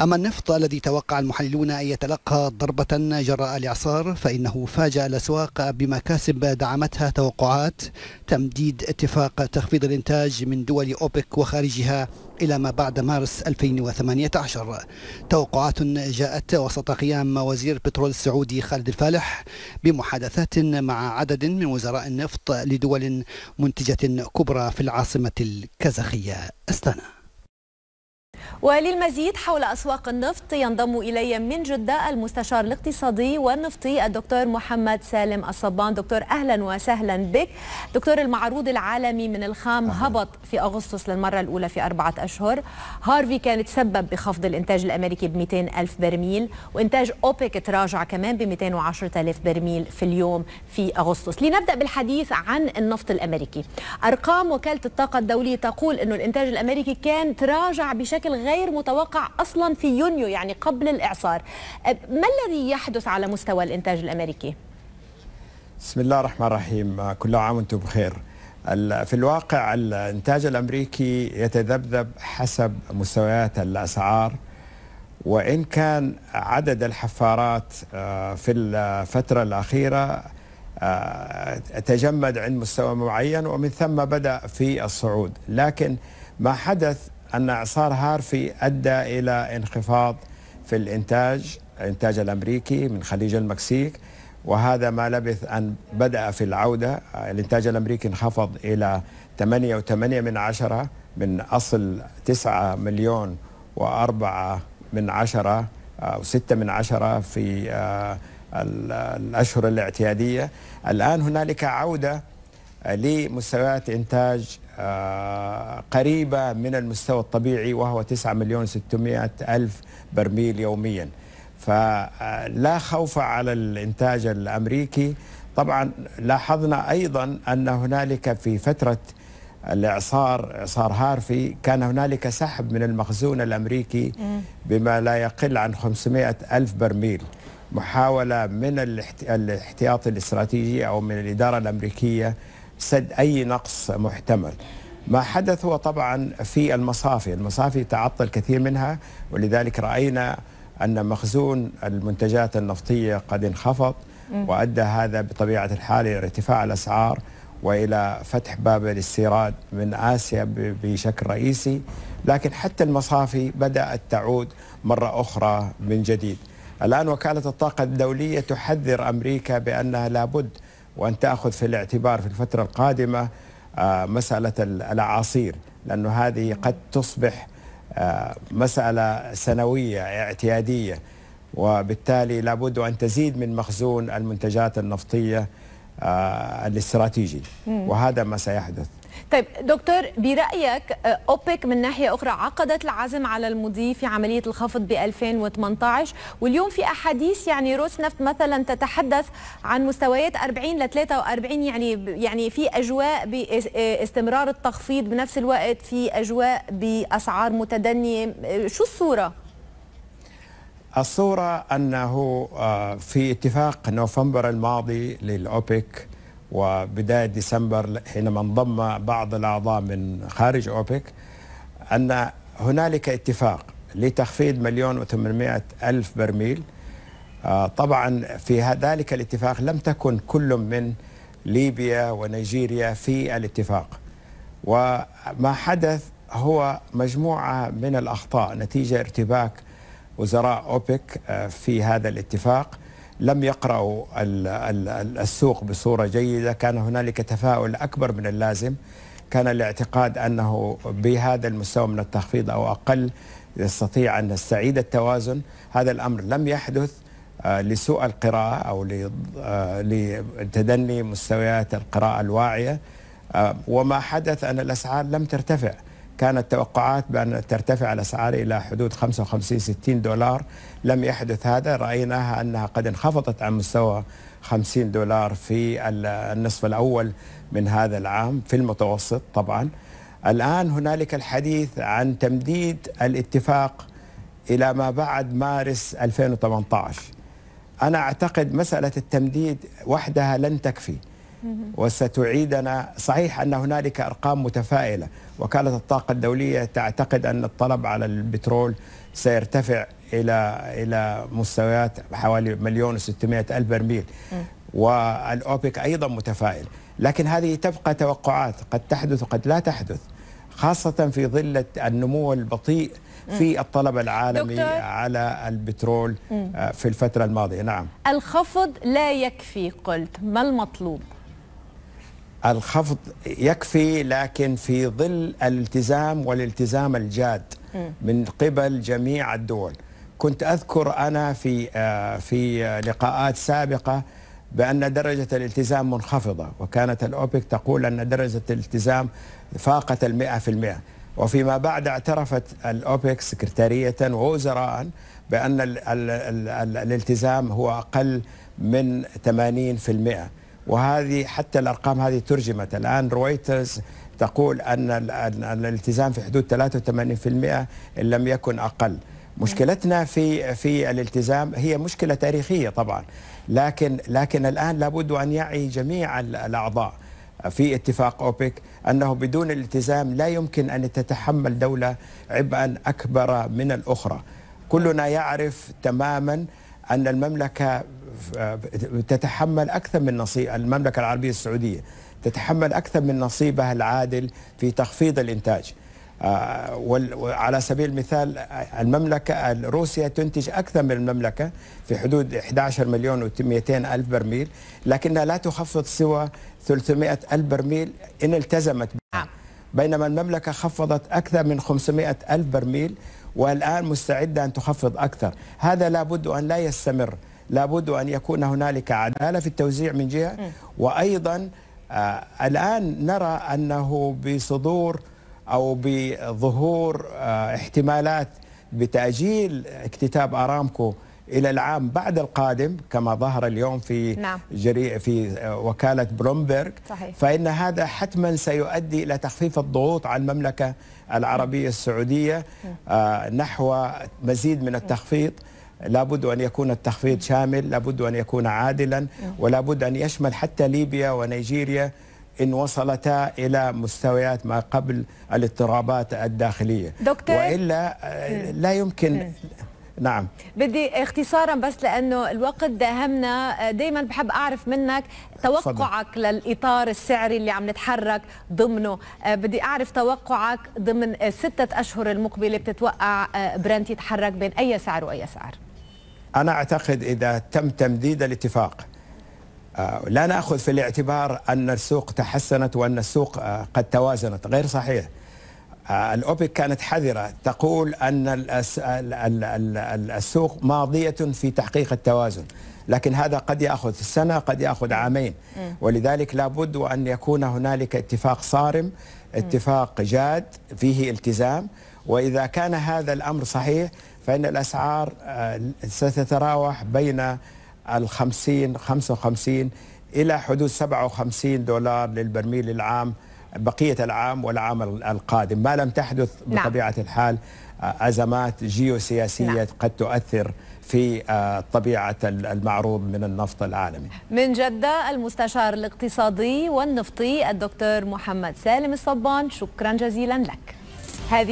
أما النفط الذي توقع المحللون أن يتلقى ضربة جراء الإعصار فإنه فاجأ الأسواق بمكاسب دعمتها توقعات تمديد اتفاق تخفيض الإنتاج من دول أوبك وخارجها إلى ما بعد مارس 2018 توقعات جاءت وسط قيام وزير بترول السعودي خالد الفالح بمحادثات مع عدد من وزراء النفط لدول منتجة كبرى في العاصمة الكازاخية أستانا وللمزيد حول أسواق النفط ينضم إلي من جدة المستشار الاقتصادي والنفطي الدكتور محمد سالم الصبان دكتور أهلا وسهلا بك دكتور المعروض العالمي من الخام أهلا. هبط في أغسطس للمرة الأولى في أربعة أشهر هارفي كانت سبب بخفض الإنتاج الأمريكي ب 200 ألف برميل وإنتاج أوبك تراجع كمان ب 210 ألف برميل في اليوم في أغسطس لنبدأ بالحديث عن النفط الأمريكي أرقام وكالة الطاقة الدولية تقول أنه الإنتاج الأمريكي كان تراجع بشكل غير غير متوقع أصلا في يونيو يعني قبل الإعصار ما الذي يحدث على مستوى الإنتاج الأمريكي؟ بسم الله الرحمن الرحيم كل عام وانتم بخير في الواقع الانتاج الامريكي يتذبذب حسب مستويات الاسعار وان كان عدد الحفارات آه، في الفتره الاخيره آه، تجمد عند مستوى معين ومن ثم بدا في الصعود لكن ما حدث أن إعصار هارفي أدى إلى انخفاض في الإنتاج الإنتاج الأمريكي من خليج المكسيك وهذا ما لبث أن بدأ في العودة الإنتاج الأمريكي انخفض إلى 8.8 من عشرة من أصل 9 مليون و4 من عشرة أو 6 من عشرة في آه، الأشهر الاعتيادية الآن هنالك عودة لمستويات إنتاج آه، قريبة من المستوى الطبيعي وهو 9 مليون 600 ألف برميل يوميا فلا آه، خوف على الإنتاج الأمريكي طبعا لاحظنا أيضا أن هنالك في فترة الاعصار اعصار هارفي كان هنالك سحب من المخزون الامريكي بما لا يقل عن 500 الف برميل محاوله من الاحتياط الاستراتيجي او من الاداره الامريكيه سد أي نقص محتمل ما حدث هو طبعا في المصافي المصافي تعطل كثير منها ولذلك رأينا أن مخزون المنتجات النفطية قد انخفض وأدى هذا بطبيعة الحال إلى ارتفاع الأسعار وإلى فتح باب الاستيراد من آسيا بشكل رئيسي لكن حتى المصافي بدأت تعود مرة أخرى من جديد الآن وكالة الطاقة الدولية تحذر أمريكا بأنها لابد وأن تأخذ في الاعتبار في الفترة القادمة آه، مسألة الأعاصير لأن هذه قد تصبح آه، مسألة سنوية اعتيادية وبالتالي لابد أن تزيد من مخزون المنتجات النفطية آه، الاستراتيجي وهذا ما سيحدث طيب دكتور برايك آه، اوبك من ناحيه اخرى عقدت العزم على المضي في عمليه الخفض ب 2018 واليوم في احاديث يعني روس نفت مثلا تتحدث عن مستويات 40 ل 43 يعني يعني في اجواء باستمرار آه، التخفيض بنفس الوقت في اجواء باسعار متدنيه آه، شو الصوره؟ الصورة أنه في اتفاق نوفمبر الماضي للأوبك وبداية ديسمبر حينما انضم بعض الأعضاء من خارج أوبك أن هنالك اتفاق لتخفيض مليون وثمانمائة ألف برميل آه، طبعا في ذلك الاتفاق لم تكن كل من ليبيا ونيجيريا في الاتفاق وما حدث هو مجموعة من الأخطاء نتيجة ارتباك وزراء أوبك آه، في هذا الاتفاق لم يقرأوا السوق بصورة جيدة كان هنالك تفاؤل أكبر من اللازم كان الاعتقاد أنه بهذا المستوى من التخفيض أو أقل يستطيع أن نستعيد التوازن هذا الأمر لم يحدث آه، لسوء القراءة أو آه، لتدني مستويات القراءة الواعية آه، وما حدث أن الأسعار لم ترتفع كانت توقعات بأن ترتفع الأسعار إلى حدود 55-60 دولار لم يحدث هذا رأيناها أنها قد انخفضت عن مستوى 50 دولار في النصف الأول من هذا العام في المتوسط طبعا الآن هنالك الحديث عن تمديد الاتفاق إلى ما بعد مارس 2018 أنا أعتقد مسألة التمديد وحدها لن تكفي وستعيدنا صحيح أن هنالك أرقام متفائلة وكالة الطاقة الدولية تعتقد أن الطلب على البترول سيرتفع إلى إلى مستويات حوالي مليون و ألف برميل والأوبك أيضا متفائل لكن هذه تبقى توقعات قد تحدث وقد لا تحدث خاصة في ظل النمو البطيء في الطلب العالمي دكتور. على البترول آه، في الفترة الماضية نعم الخفض لا يكفي قلت ما المطلوب؟ الخفض يكفي لكن في ظل الالتزام والالتزام الجاد من قبل جميع الدول كنت أذكر أنا في آه، في لقاءات سابقة بأن درجة الالتزام منخفضة وكانت الأوبك تقول أن درجة الالتزام فاقت المئة في المئة وفيما بعد اعترفت الأوبك سكرتارية ووزراء بأن الالتزام هو أقل من 80% وهذه حتى الأرقام هذه ترجمت الآن رويترز تقول أن الالتزام في حدود 83% إن لم يكن أقل مشكلتنا في في الالتزام هي مشكله تاريخيه طبعا لكن لكن الان لابد ان يعي جميع الاعضاء في اتفاق اوبك انه بدون الالتزام لا يمكن ان تتحمل دوله عبئا اكبر من الاخرى كلنا يعرف تماما ان المملكه تتحمل أكثر من نصيب المملكة العربية السعودية تتحمل أكثر من نصيبها العادل في تخفيض الإنتاج آه، وعلى سبيل المثال المملكة روسيا تنتج أكثر من المملكة في حدود 11 مليون و200 ألف برميل لكنها لا تخفض سوى 300 ألف برميل إن التزمت بها نعم. بينما المملكة خفضت أكثر من 500 ألف برميل والآن مستعدة أن تخفض أكثر هذا لابد أن لا يستمر لابد أن يكون هنالك عدالة في التوزيع من جهة وأيضا آه، الآن نرى أنه بصدور أو بظهور آه، احتمالات بتأجيل اكتتاب أرامكو الى العام بعد القادم كما ظهر اليوم في نعم. جري في آه، وكاله بلومبرغ فان هذا حتما سيؤدي الى تخفيف الضغوط على المملكه العربيه السعوديه نحو مزيد من التخفيض لابد أن يكون التخفيض شامل لابد أن يكون عادلا ولابد أن يشمل حتى ليبيا ونيجيريا إن وصلتا إلى مستويات ما قبل الاضطرابات الداخلية دكتور وإلا آه، لا يمكن نعم بدي اختصارا بس لانه الوقت داهمنا آه، دائما بحب اعرف منك توقعك صدق. للاطار السعري اللي عم نتحرك ضمنه آه، بدي اعرف توقعك ضمن ستة اشهر المقبله بتتوقع برنت يتحرك بين اي سعر واي سعر أنا أعتقد إذا تم تمديد الاتفاق آه، لا نأخذ في الاعتبار أن السوق تحسنت وأن السوق آه، قد توازنت غير صحيح آه، الأوبك كانت حذرة تقول أن السوق ماضية في تحقيق التوازن لكن هذا قد يأخذ سنة قد يأخذ عامين ولذلك لابد أن يكون هنالك اتفاق صارم اتفاق جاد فيه التزام وإذا كان هذا الأمر صحيح فإن الأسعار آه، ستتراوح بين الخمسين 55 إلى حدود 57 دولار للبرميل العام بقية العام والعام القادم ما لم تحدث نعم. بطبيعة نعم. الحال آه، أزمات جيوسياسية نعم. قد تؤثر في آه، طبيعة المعروض من النفط العالمي من جدة المستشار الاقتصادي والنفطي الدكتور محمد سالم الصبان شكرا جزيلا لك هذه